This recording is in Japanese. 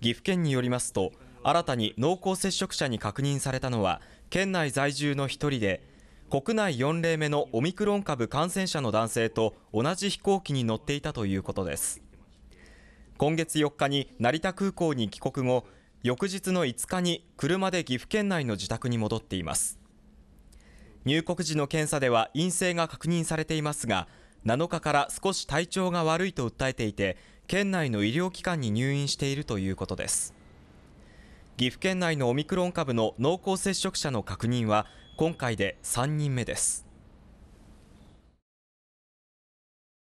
岐阜県によりますと新たに濃厚接触者に確認されたのは県内在住の1人で国内4例目のオミクロン株感染者の男性と同じ飛行機に乗っていたということです今月4日に成田空港に帰国後翌日の5日に車で岐阜県内の自宅に戻っています入国時の検査では陰性が確認されていますが7日から少し体調が悪いと訴えていて県内の医療機関に入院しているということです岐阜県内のオミクロン株の濃厚接触者の確認は今回で3人目です